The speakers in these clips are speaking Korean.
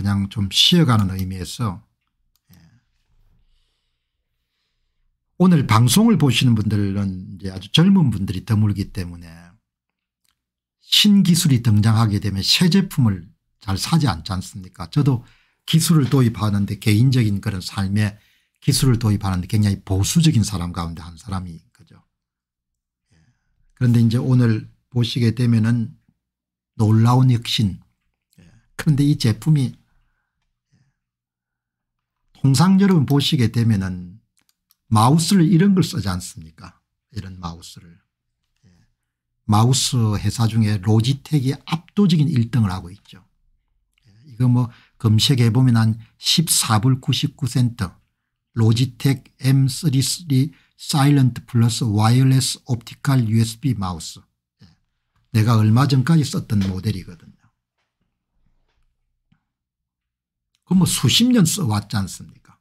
그냥 좀 쉬어가는 의미에서 예. 오늘 방송을 보시는 분들은 이제 아주 젊은 분들이 드물기 때문에 신기술이 등장하게 되면 새 제품을 잘 사지 않지 않습니까 저도 기술을 도입하는데 개인적인 그런 삶에 기술을 도입하는데 굉장히 보수적인 사람 가운데 한 사람이 그죠. 예. 그런데 이제 오늘 보시게 되면은 놀라운 혁신 예. 그런데 이 제품이 통상 여러분 보시게 되면은 마우스를 이런 걸 쓰지 않습니까 이런 마우스를. 예. 마우스 회사 중에 로지텍이 압도적인 1등을 하고 있죠. 예. 이거 뭐 검색해 보면 한 14불 99센트 로지텍 M33 사일런트 플러스 와이어레스 옵티칼 USB 마우스 예. 내가 얼마 전까지 썼던 모델이거든요. 그뭐 수십 년 써왔지 않습니까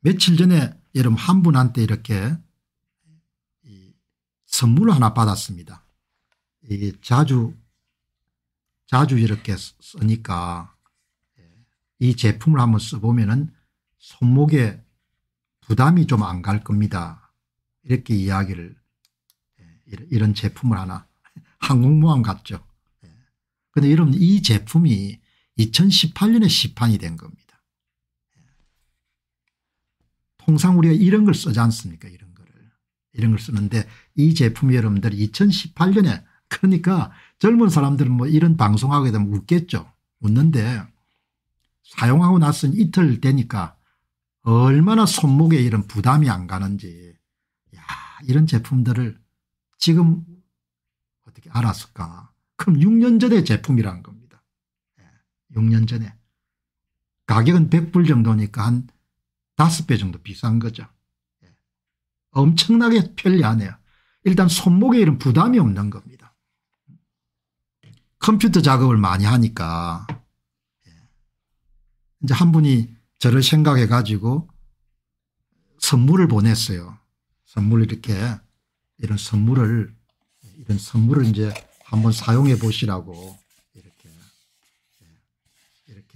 며칠 전에 여러분 한 분한테 이렇게 선물 하나 받았습니다. 이게 자주 자주 이렇게 쓰니까 예, 이 제품을 한번 써보면은 손목에 부담이 좀 안 갈 겁니다. 이렇게 이야기를 예, 이런 제품을 하나 항공모함 같죠. 그런데 예. 여러분 이 제품이 2018년에 시판이 된 겁니다. 통상 우리가 이런 걸 쓰지 않습니까 이런 거를. 이런 걸 쓰는데 이 제품이 여러분들 2018년에 그러니까 젊은 사람들은 뭐 이런 방송하게 되면 웃겠죠. 웃는데 사용하고 나서 이틀 되니까 얼마나 손목에 이런 부담이 안 가는지 야 이런 제품들을 지금 어떻게 알았을까 그럼 6년 전의 제품이란 겁니다. 6년 전에. 가격은 100불 정도니까 한 5배 정도 비싼 거죠. 예. 엄청나게 편리하네요. 일단 손목에 이런 부담이 없는 겁니다. 컴퓨터 작업을 많이 하니까 예. 이제 한 분이 저를 생각해 가지고 선물을 보냈어요. 선물 이렇게 이런 선물을 이런 선물을 이제 한번 사용해 보시라고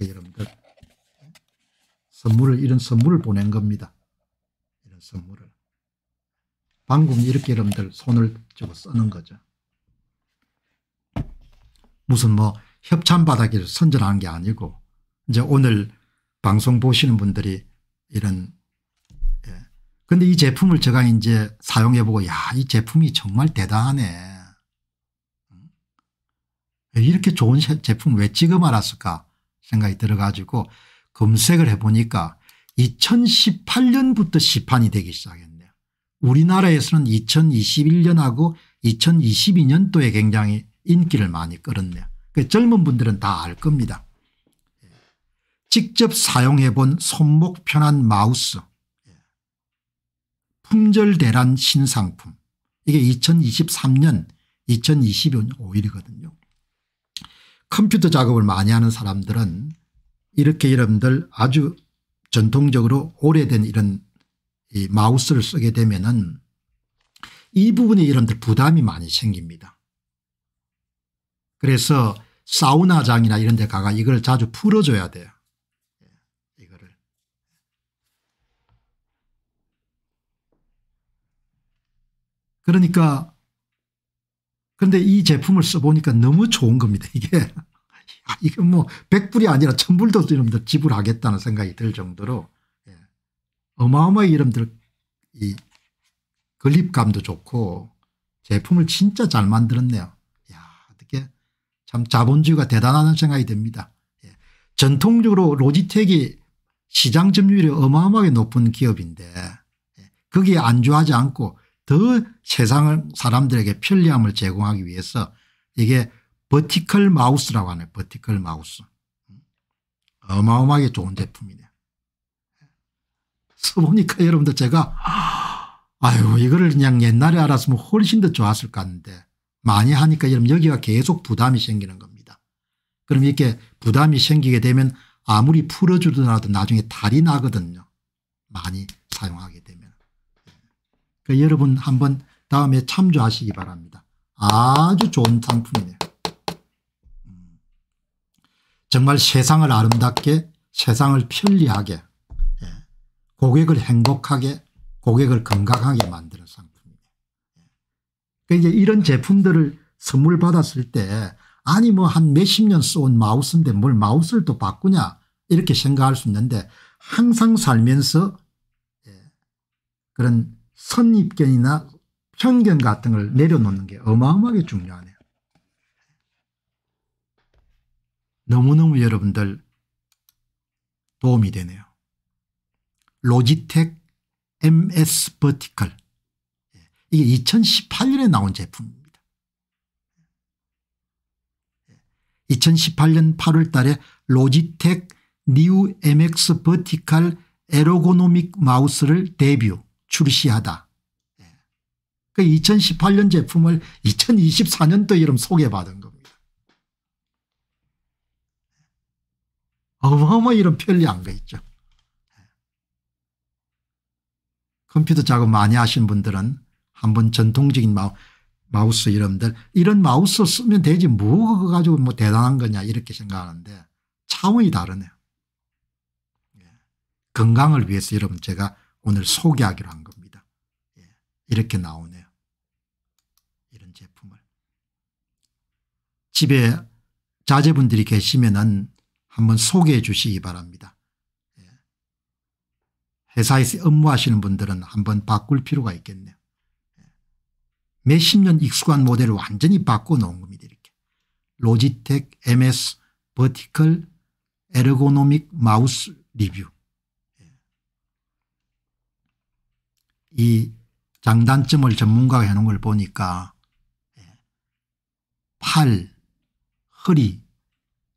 여러분들. 선물을, 이런 선물을 보낸 겁니다. 이런 선물을. 방금 이렇게 여러분들 손을 저거 쓰는 거죠. 무슨 뭐 협찬바닥에서 선전하는 게 아니고 이제 오늘 방송 보시는 분들이 이런 예. 근데 이 제품을 제가 이제 사용해보고 야 이 제품이 정말 대단하네. 이렇게 좋은 제품 왜 지금 알았을까 생각이 들어가지고 검색을 해보니까 2018년부터 시판이 되기 시작했네요. 우리나라에서는 2021년하고 2022년도에 굉장히 인기를 많이 끌었네요. 그 젊은 분들은 다 알 겁니다. 직접 사용해 본 손목 편한 마우스 품절 대란 신상품 이게 2023년 2025년 5일이거든요. 컴퓨터 작업을 많이 하는 사람들은 이렇게 여러분들 아주 전통적으로 오래된 이런 마우스를 쓰게 되면은 이 부분이 여러분들 부담이 많이 생깁니다. 그래서 사우나장이나 이런 데 가가 이걸 자주 풀어줘야 돼요. 예, 이거를. 그러니까 그런데 이 제품을 써보니까 너무 좋은 겁니다 이게. 아, 이거 뭐백불이 아니라 천불도 이름들 지불하겠다는 생각이 들 정도로 예. 어마어마한 이름들 이 건립감도 좋고 제품을 진짜 잘 만들었네요. 야 어떻게 참 자본주의가 대단하는 생각이 듭니다. 예. 전통적으로 로지텍이 시장 점유율이 어마어마하게 높은 기업인데 거기에 예. 안주하지 않고 더세상 사람들에게 편리함을 제공하기 위해서 이게 버티컬 마우스라고 하네요. 버티컬 마우스. 어마어마하게 좋은 제품이네요. 써보니까 여러분들 제가 아유 이거를 그냥 옛날에 알았으면 훨씬 더 좋았을 것 같은데 많이 하니까 여러분 여기가 계속 부담이 생기는 겁니다. 그럼 이렇게 부담이 생기게 되면 아무리 풀어주더라도 나중에 달이 나거든요. 많이 사용하게 되면. 그러니까 여러분 한번 다음에 참조하시기 바랍니다. 아주 좋은 상품이네요. 정말 세상을 아름답게 세상을 편리하게 예, 고객을 행복하게 고객을 건강하게 만드는 상품입니다. 예. 그러니까 이런 제품들을 선물 받았을 때 아니 뭐 한 몇십 년 써온 마우스인데 뭘 마우스를 또 바꾸냐 이렇게 생각할 수 있는데 항상 살면서 예, 그런 선입견이나 편견 같은 걸 내려놓는 게 어마어마하게 중요하네 너무너무 여러분들 도움이 되네요. 로지텍 MS 버티컬 이게 2018년에 나온 제품입니다. 2018년 예, 8월 달에 로지텍 뉴 MX 버티컬 에로고노믹 마우스를 데뷔 출시하다. 예, 그 2018년 제품을 2024년도 이름 소개받은 거. 어마어마 이런 편리한 거 있죠. 컴퓨터 작업 많이 하신 분들은 한번 전통적인 마우, 마우스 이름들 이런 마우스 쓰면 되지 뭐 가지고 뭐 대단한 거냐 이렇게 생각하는데 차원이 다르네요. 예. 건강을 위해서 여러분 제가 오늘 소개하기로 한 겁니다. 예. 이렇게 나오네요. 이런 제품을. 집에 자제분들이 계시면은 한번 소개해 주시기 바랍니다. 예. 회사에서 업무하시는 분들은 한번 바꿀 필요가 있겠네요. 예. 몇십 년 익숙한 모델을 완전히 바꿔놓은 겁니다. 이렇게 로지텍, MS, 버티컬, 에르고노믹 마우스 리뷰. 예. 이 장단점을 전문가가 해놓은 걸 보니까 팔, 허리,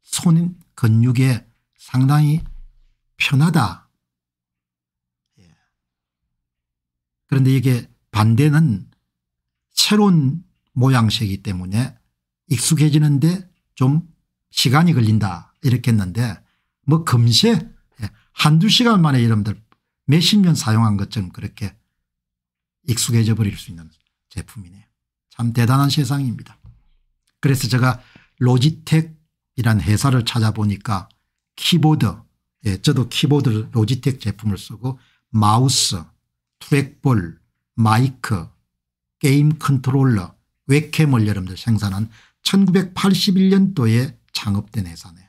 손, 근육에 상당히 편하다. 예. 그런데 이게 반대는 새로운 모양새이기 때문에 익숙해지는데 좀 시간이 걸린다 이렇게 했는데 뭐 금세 예, 한두 시간 만에 여러분들 몇십 년 사용한 것처럼 그렇게 익숙해져 버릴 수 있는 제품이네요. 참 대단한 세상입니다. 그래서 제가 로지텍 이란 회사를 찾아보니까 키보드 예, 저도 키보드 로지텍 제품을 쓰고 마우스 트랙볼 마이크 게임 컨트롤러 웹캠을 여러분들 생산한 1981년도에 창업된 회사네요.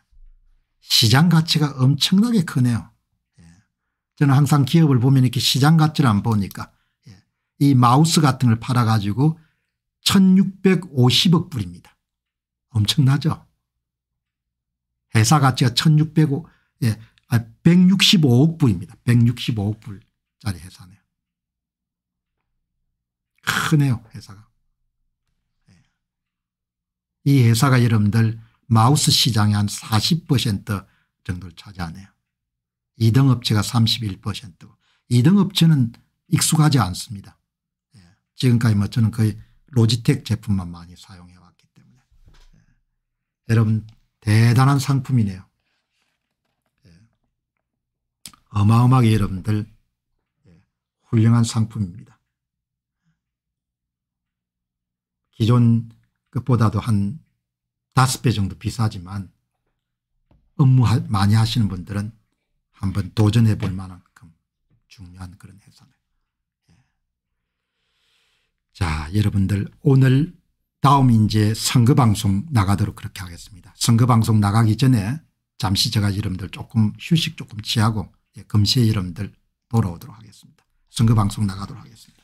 시장 가치가 엄청나게 크네요. 예. 저는 항상 기업을 보면 이렇게 시장 가치를 안 보니까 예. 이 마우스 같은 걸 팔아가지고 1650억 불입니다. 엄청나죠? 회사 가치가 1600억 예, 165억 아, 불입니다. 165억 불짜리 회사네요. 크네요 회사가. 예. 이 회사가 여러분들 마우스 시장의 한 40% 정도를 차지하네요. 2등 업체가 3 1 2등 업체는 익숙하지 않습니다. 예. 지금까지 뭐 저는 거의 로지텍 제품만 많이 사용해 왔기 때문에. 예. 여러분 대단한 상품이네요. 예. 어마어마하게 여러분들 예, 훌륭한 상품입니다. 기존 것보다도 한 다섯 배 정도 비싸지만 업무 많이 하시는 분들은 한번 도전해 볼 만큼 중요한 그런 회사니다자 예. 여러분들 오늘 다음 이제 선거방송 나가도록 그렇게 하겠습니다. 선거방송 나가기 전에 잠시 제가 여러분들 조금 휴식 조금 취하고 예, 금시에 여러분들 돌아오도록 하겠습니다. 선거방송 나가도록 하겠습니다.